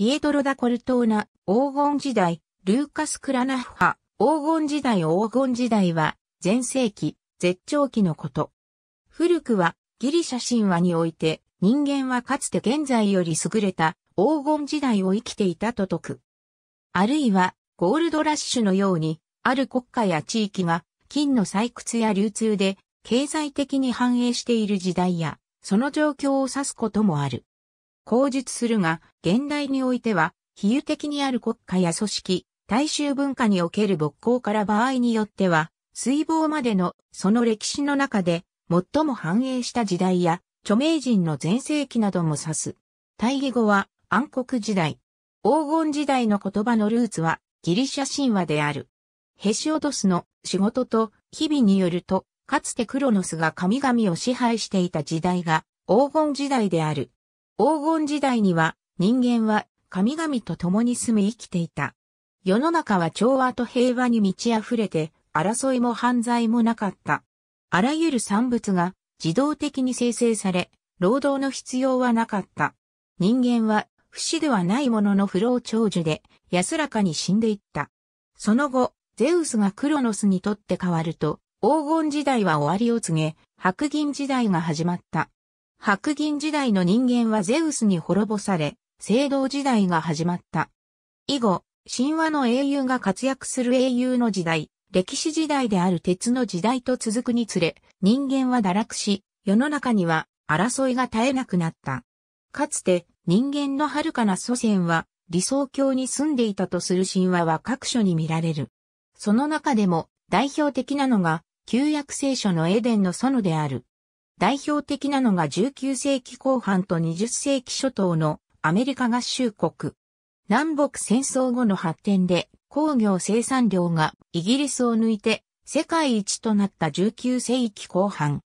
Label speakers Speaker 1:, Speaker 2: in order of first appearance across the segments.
Speaker 1: ピエトロ・ダ・コルトーナ、黄金時代、ルーカス・クラナフハ、黄金時代黄金時代は、前世紀、絶頂期のこと。古くは、ギリシャ神話において、人間はかつて現在より優れた黄金時代を生きていたと説く。あるいは、ゴールドラッシュのように、ある国家や地域が、金の採掘や流通で、経済的に繁栄している時代や、その状況を指すこともある。口述するが、現代においては、比喩的にある国家や組織、大衆文化における勃興から場合によっては、水防までのその歴史の中で最も繁栄した時代や著名人の前世紀なども指す。大義語は暗黒時代。黄金時代の言葉のルーツはギリシャ神話である。ヘシオドスの仕事と日々によると、かつてクロノスが神々を支配していた時代が黄金時代である。黄金時代には人間は神々と共に住み生きていた。世の中は調和と平和に満ち溢れて、争いも犯罪もなかった。あらゆる産物が自動的に生成され、労働の必要はなかった。人間は不死ではないものの不老長寿で安らかに死んでいった。その後、ゼウスがクロノスにとって変わると、黄金時代は終わりを告げ、白銀時代が始まった。白銀時代の人間はゼウスに滅ぼされ、青銅時代が始まった。以後、神話の英雄が活躍する英雄の時代、歴史時代である鉄の時代と続くにつれ、人間は堕落し、世の中には争いが絶えなくなった。かつて人間の遥かな祖先は理想郷に住んでいたとする神話は各所に見られる。その中でも代表的なのが旧約聖書のエデンの園である。代表的なのが19世紀後半と20世紀初頭のアメリカ合衆国。南北戦争後の発展で工業生産量がイギリスを抜いて世界一となった19世紀後半。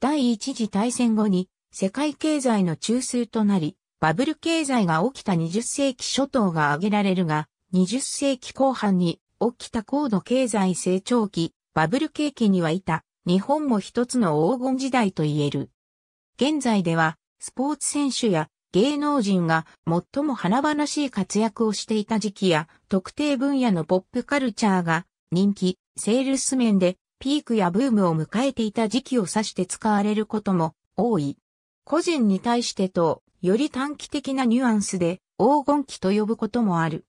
Speaker 1: 第一次大戦後に世界経済の中枢となり、バブル経済が起きた20世紀初頭が挙げられるが、20世紀後半に起きた高度経済成長期、バブル景気にはいた日本も一つの黄金時代と言える。現在では、スポーツ選手や芸能人が最も華々しい活躍をしていた時期や、特定分野のポップカルチャーが人気、セールス面でピークやブームを迎えていた時期を指して使われることも多い。個人に対してと、より短期的なニュアンスで黄金期と呼ぶこともある。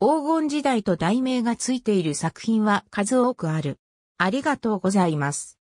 Speaker 1: 黄金時代と題名がついている作品は数多くある。ありがとうございます。